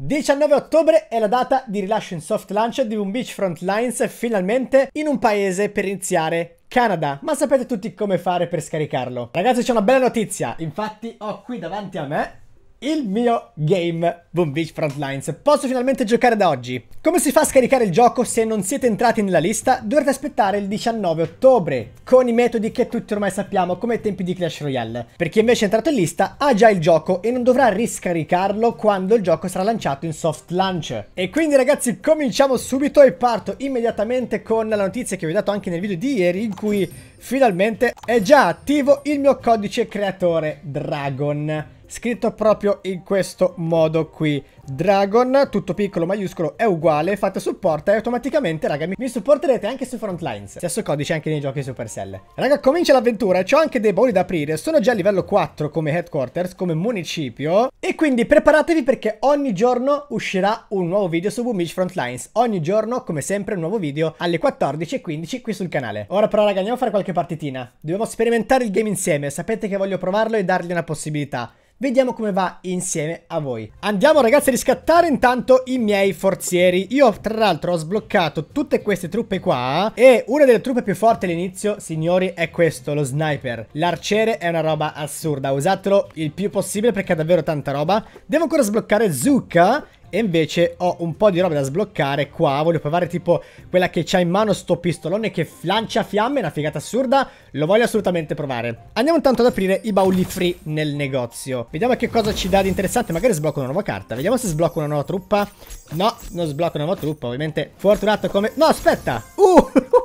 19 ottobre è la data di rilascio in soft launch di un Beach Frontlines finalmente in un paese per iniziare Canada, ma sapete tutti come fare per scaricarlo. Ragazzi c'è una bella notizia, infatti ho qui davanti a me il mio game Boom Beach Frontlines. Posso finalmente giocare da oggi. Come si fa a scaricare il gioco se non siete entrati nella lista? Dovrete aspettare il 19 ottobre, con i metodi che tutti ormai sappiamo, come i tempi di Clash Royale. Per chi invece è entrato in lista ha già il gioco e non dovrà riscaricarlo quando il gioco sarà lanciato in soft launch. E quindi ragazzi cominciamo subito e parto immediatamente con la notizia che vi ho dato anche nel video di ieri in cui finalmente è già attivo il mio codice creatore Dragon scritto proprio in questo modo qui. Dragon, tutto piccolo maiuscolo, è uguale, fate supporto e automaticamente, raga, mi, mi supporterete anche su Frontlines. Stesso codice anche nei giochi Supercell. Raga, comincia l'avventura ho anche dei bauli da aprire. Sono già a livello 4 come headquarters, come municipio. E quindi preparatevi perché ogni giorno uscirà un nuovo video su Boom Frontlines. Ogni giorno, come sempre, un nuovo video alle 14.15 qui sul canale. Ora però, raga, andiamo a fare qualche partitina. Dobbiamo sperimentare il game insieme. Sapete che voglio provarlo e dargli una possibilità. Vediamo come va insieme a voi. Andiamo ragazzi a riscattare intanto i miei forzieri. Io tra l'altro ho sbloccato tutte queste truppe qua e una delle truppe più forti all'inizio, signori, è questo, lo sniper. L'arciere è una roba assurda, usatelo il più possibile perché ha davvero tanta roba. Devo ancora sbloccare Zucca e invece ho un po' di roba da sbloccare qua. Voglio provare tipo quella che c'ha in mano sto pistolone che lancia fiamme, una figata assurda. Lo voglio assolutamente provare. Andiamo intanto ad aprire i bauli free nel negozio. Vediamo che cosa ci dà di interessante. Magari sblocco una nuova carta. Vediamo se sblocco una nuova truppa. No, non sblocco una nuova truppa, ovviamente. Fortunato come... No, aspetta! Uh!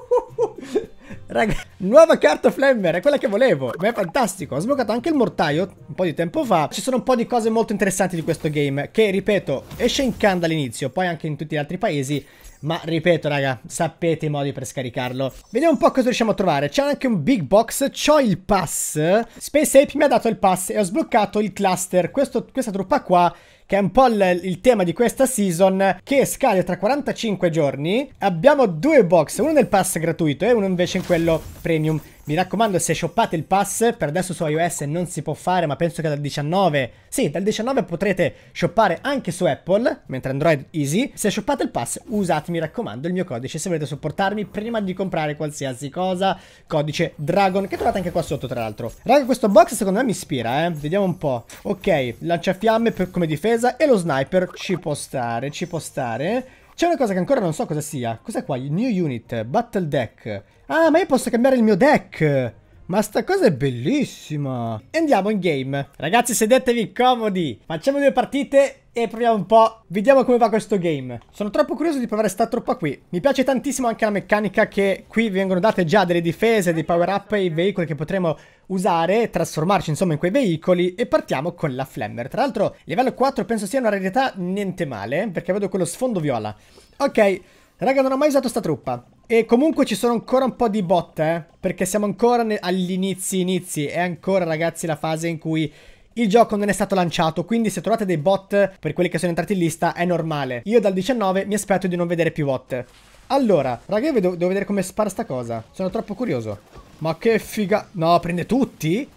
Raga, nuova carta Flammer, è quella che volevo. Ma è fantastico. Ho sbloccato anche il mortaio un po' di tempo fa. Ci sono un po' di cose molto interessanti di questo game che, ripeto, esce in Canada all'inizio, poi anche in tutti gli altri paesi ma ripeto raga, sapete i modi per scaricarlo. Vediamo un po' cosa riusciamo a trovare, c'è anche un big box, c'ho il pass, Space Ape mi ha dato il pass e ho sbloccato il cluster, Questo, questa truppa qua che è un po' il, il, tema di questa season, che scade tra 45 giorni. Abbiamo due box, uno nel pass gratuito e uno invece in quello premium. Mi raccomando, se shoppate il pass, per adesso su iOS non si può fare, ma penso che dal 19, sì, dal 19 potrete shoppare anche su Apple, mentre Android easy. Se shoppate il pass, usate chat, mi raccomando, il mio codice se volete supportarmi prima di comprare qualsiasi cosa, codice Dragon, che trovate anche qua sotto tra l'altro. Raga, questo box secondo me mi ispira, eh, vediamo un po'. Ok, lanciafiamme per, come difesa e lo sniper ci può stare, ci può stare. C'è una cosa che ancora non so cosa sia. Cos'è qua? New unit, battle deck. Ah, ma io posso cambiare il mio deck! Ma sta cosa è bellissima! Andiamo in game. Ragazzi, sedetevi comodi. Facciamo due partite e proviamo un po'. Vediamo come va questo game. Sono troppo curioso di provare sta troppa qui. Mi piace tantissimo anche la meccanica che qui vengono date già delle difese, dei power up e i veicoli che potremo usare, trasformarci insomma in quei veicoli e partiamo con la Flammer. Tra l'altro livello 4 penso sia una rarità niente male perché vedo quello sfondo viola. Ok, raga non ho mai usato sta truppa. E comunque ci sono ancora un po' di botte, eh, perché siamo ancora agli inizi inizi. È ancora ragazzi la fase in cui il gioco non è stato lanciato, quindi se trovate dei bot per quelli che sono entrati in lista è normale. Io dal 19 mi aspetto di non vedere più bot. Allora, raga, io devo vedere come spara sta cosa. Sono troppo curioso. Ma che figa... No, prende tutti?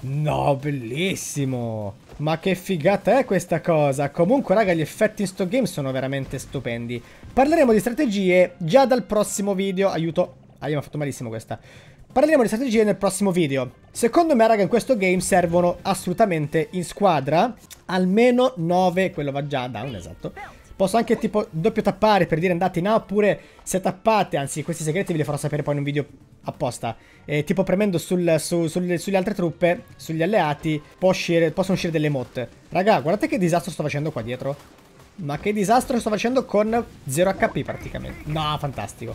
No, bellissimo. Ma che figata è questa cosa. Comunque, raga, gli effetti in sto game sono veramente stupendi. Parleremo di strategie già dal prossimo video. Aiuto. Ah, io mi ha fatto malissimo questa. Parleremo di strategie nel prossimo video. Secondo me, raga, in questo game servono assolutamente in squadra almeno 9, quello va già down, esatto. Posso anche tipo doppio tappare per dire andate in A oppure se tappate, anzi questi segreti ve li farò sapere poi in un video apposta. Eh, tipo premendo sul, su, sul, sulle altre truppe, sugli alleati, può uscire, possono uscire delle motte. Raga, guardate che disastro sto facendo qua dietro. Ma che disastro sto facendo con 0 HP praticamente. No, fantastico.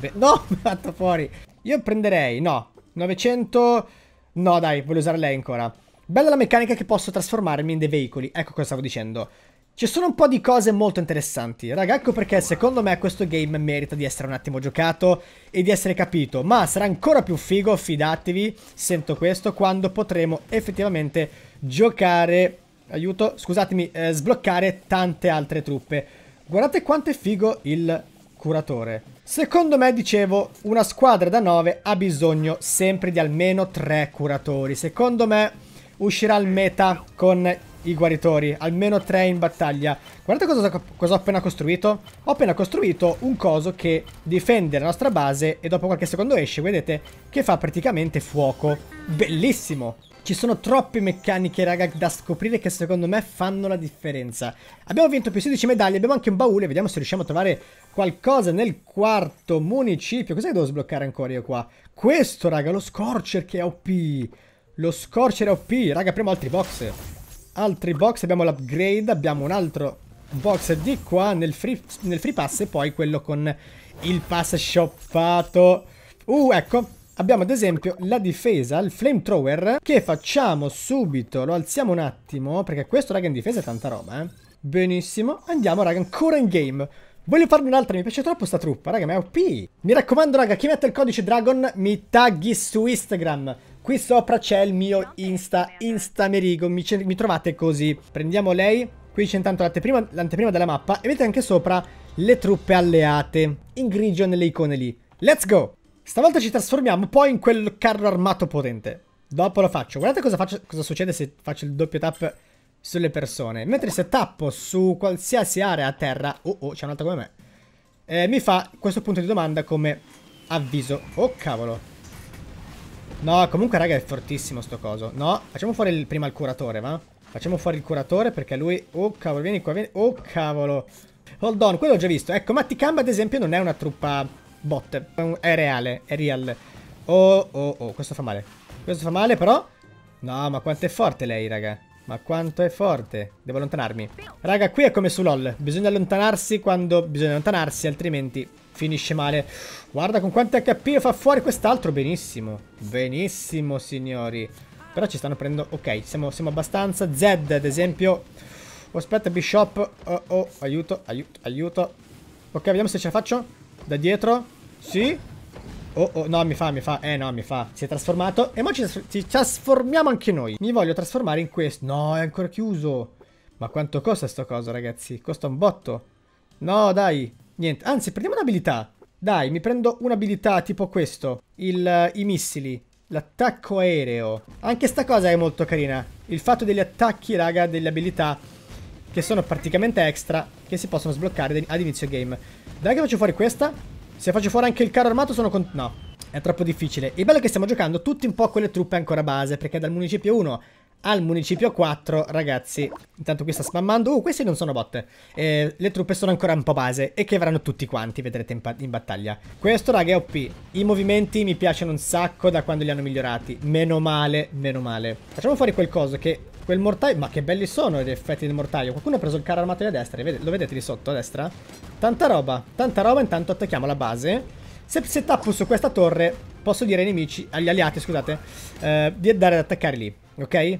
Be no, mi ha fatto fuori. Io prenderei, no, 900... No dai, voglio usare lei ancora. Bella la meccanica che posso trasformarmi in dei veicoli. Ecco cosa stavo dicendo. Ci sono un po' di cose molto interessanti, raga, ecco perché secondo me questo game merita di essere un attimo giocato e di essere capito, ma sarà ancora più figo, fidatevi, sento questo, quando potremo effettivamente giocare, aiuto, scusatemi, eh, sbloccare tante altre truppe. Guardate quanto è figo il curatore. Secondo me, dicevo, una squadra da 9 ha bisogno sempre di almeno 3 curatori. Secondo me uscirà il meta con i guaritori, almeno tre in battaglia. Guardate cosa, cosa, ho appena costruito. Ho appena costruito un coso che difende la nostra base e dopo qualche secondo esce, vedete, che fa praticamente fuoco. Bellissimo! Ci sono troppe meccaniche, raga, da scoprire che secondo me fanno la differenza. Abbiamo vinto più 16 medaglie, abbiamo anche un baule, vediamo se riusciamo a trovare qualcosa nel quarto municipio. Cos'è che devo sbloccare ancora io qua? Questo, raga, lo Scorcher che è OP! Lo Scorcher è OP, raga, apriamo altri box altri box, abbiamo l'upgrade, abbiamo un altro box di qua nel free, nel free, pass e poi quello con il pass shoppato. Uh, ecco, abbiamo ad esempio la difesa, il flamethrower, che facciamo subito, lo alziamo un attimo, perché questo raga in difesa è tanta roba, eh. Benissimo, andiamo raga, ancora in game. Voglio farne un'altra, mi piace troppo sta truppa, raga, ma è OP. Mi raccomando, raga, chi mette il codice Dragon mi tagghi su Instagram. Qui sopra c'è il mio Insta, Instamerigo, mi, mi trovate così. Prendiamo lei, qui c'è intanto l'anteprima della mappa e vedete anche sopra le truppe alleate, in grigio nelle icone lì. Let's go! Stavolta ci trasformiamo poi in quel carro armato potente. Dopo lo faccio. Guardate cosa, faccio, cosa succede se faccio il doppio tap sulle persone. Mentre se tappo su qualsiasi area a terra... Oh, oh, c'è un'altra come me. Eh, mi fa questo punto di domanda come avviso. Oh, cavolo. No, comunque raga è fortissimo sto coso. No, facciamo fuori il, prima il curatore, va? Facciamo fuori il curatore perché lui... Oh cavolo, vieni qua, vieni... Oh cavolo. Hold on, quello ho già visto. Ecco, Matticamba ad esempio non è una truppa bot. È reale, è real. Oh, oh, oh, questo fa male. Questo fa male però... No, ma quanto è forte lei, raga. Ma quanto è forte. Devo allontanarmi. Raga, qui è come su LOL. Bisogna allontanarsi quando bisogna allontanarsi, altrimenti finisce male. Guarda con quanto HP fa fuori quest'altro. Benissimo. Benissimo, signori. Però ci stanno prendendo... Ok, siamo, siamo abbastanza. Zed, ad esempio. Oh, aspetta, Bishop. Oh, oh, aiuto, aiuto, aiuto. Ok, vediamo se ce la faccio. Da dietro. Sì. Oh, oh, no, mi fa, mi fa. Eh, no, mi fa. Si è trasformato. E ora ci, ci trasformiamo anche noi. Mi voglio trasformare in questo. No, è ancora chiuso. Ma quanto costa sto coso, ragazzi? Costa un botto. No, dai. Niente, anzi prendiamo un'abilità. Dai, mi prendo un'abilità tipo questo. Il, I missili. L'attacco aereo. Anche sta cosa è molto carina. Il fatto degli attacchi, raga, delle abilità che sono praticamente extra, che si possono sbloccare ad inizio game. Dai che faccio fuori questa. Se faccio fuori anche il carro armato sono con... No, è troppo difficile. Il bello è che stiamo giocando tutti un po' con le truppe ancora base, perché dal municipio 1 al municipio 4, ragazzi. Intanto qui sta spammando. Uh, questi non sono botte. Eh, le truppe sono ancora un po' base e che avranno tutti quanti, vedrete in, in, battaglia. Questo, raga, è OP. I movimenti mi piacciono un sacco da quando li hanno migliorati. Meno male, meno male. Facciamo fuori quel coso che... Quel mortaio... Ma che belli sono gli effetti del mortaio. Qualcuno ha preso il carro armato da destra. Lo vedete lì sotto, a destra? Tanta roba. Tanta roba, intanto attacchiamo la base. Se, se tappo su questa torre, posso dire ai nemici... Agli aliati, scusate. Eh, di andare ad attaccare lì, ok?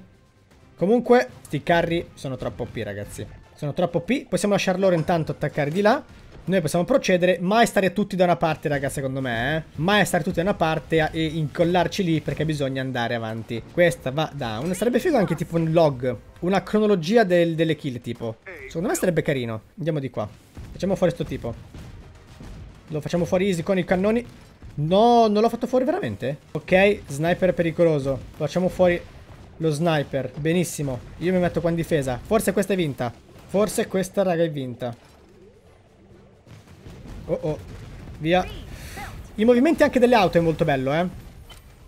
Comunque, sti carri sono troppo OP, ragazzi. Sono troppo OP. Possiamo lasciar loro intanto attaccare di là. Noi possiamo procedere, mai stare tutti da una parte, raga, secondo me, eh. Mai stare tutti da una parte e incollarci lì perché bisogna andare avanti. Questa va down. Sarebbe figo anche tipo un log, una cronologia del, delle kill, tipo. Secondo me sarebbe carino. Andiamo di qua. Facciamo fuori sto tipo. Lo facciamo fuori easy con i cannoni. No, non l'ho fatto fuori veramente? Ok, sniper pericoloso. Lo facciamo fuori lo sniper, benissimo. Io mi metto qua in difesa. Forse questa è vinta. Forse questa, raga, è vinta. Oh oh. Via. I movimenti anche delle auto è molto bello, eh.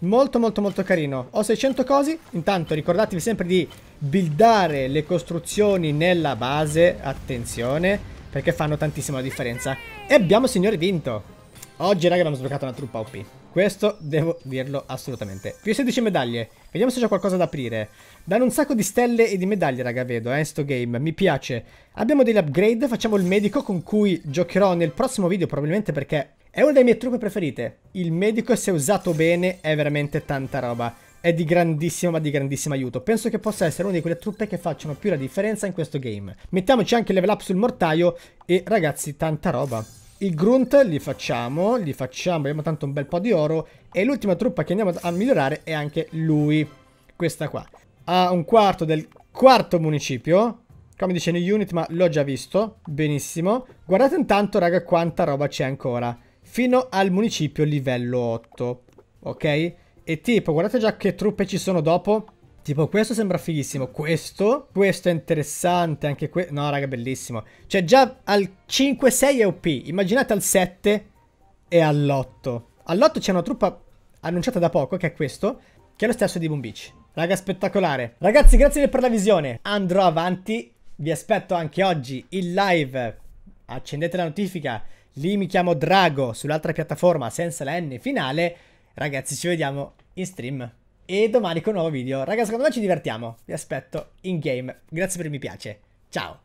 Molto, molto, molto carino. Ho 600 cosi. Intanto ricordatevi sempre di buildare le costruzioni nella base. Attenzione, perché fanno tantissima differenza. E abbiamo, signori, vinto. Oggi raga abbiamo sbloccato una truppa OP. Questo devo dirlo assolutamente. Più 16 medaglie. Vediamo se c'è qualcosa da aprire. Danno un sacco di stelle e di medaglie raga vedo eh sto game. Mi piace. Abbiamo degli upgrade. Facciamo il medico con cui giocherò nel prossimo video probabilmente perché è una delle mie truppe preferite. Il medico se usato bene è veramente tanta roba è di grandissimo ma di grandissimo aiuto. Penso che possa essere una di quelle truppe che facciano più la differenza in questo game. Mettiamoci anche il level up sul mortaio e ragazzi tanta roba il grunt li facciamo, li facciamo, abbiamo tanto un bel po' di oro e l'ultima truppa che andiamo a migliorare è anche lui, questa qua. Ha un quarto del quarto municipio, come dice New Unit ma l'ho già visto, benissimo. Guardate intanto raga quanta roba c'è ancora, fino al municipio livello 8, ok? E tipo, guardate già che truppe ci sono dopo, Tipo, questo sembra fighissimo. Questo. Questo è interessante. Anche questo. No, raga, bellissimo. Cioè, già al 5-6 è OP. Immaginate al 7 e all'8. All'8 c'è una truppa annunciata da poco, che è questo. Che è lo stesso di Boom Beach. Raga, spettacolare. Ragazzi, grazie per la visione. Andrò avanti. Vi aspetto anche oggi in live. Accendete la notifica. Lì mi chiamo Drago, sull'altra piattaforma senza la N finale. Ragazzi, ci vediamo in stream e domani con un nuovo video. Ragazzi, secondo me ci divertiamo. Vi aspetto in game. Grazie per il mi piace. Ciao!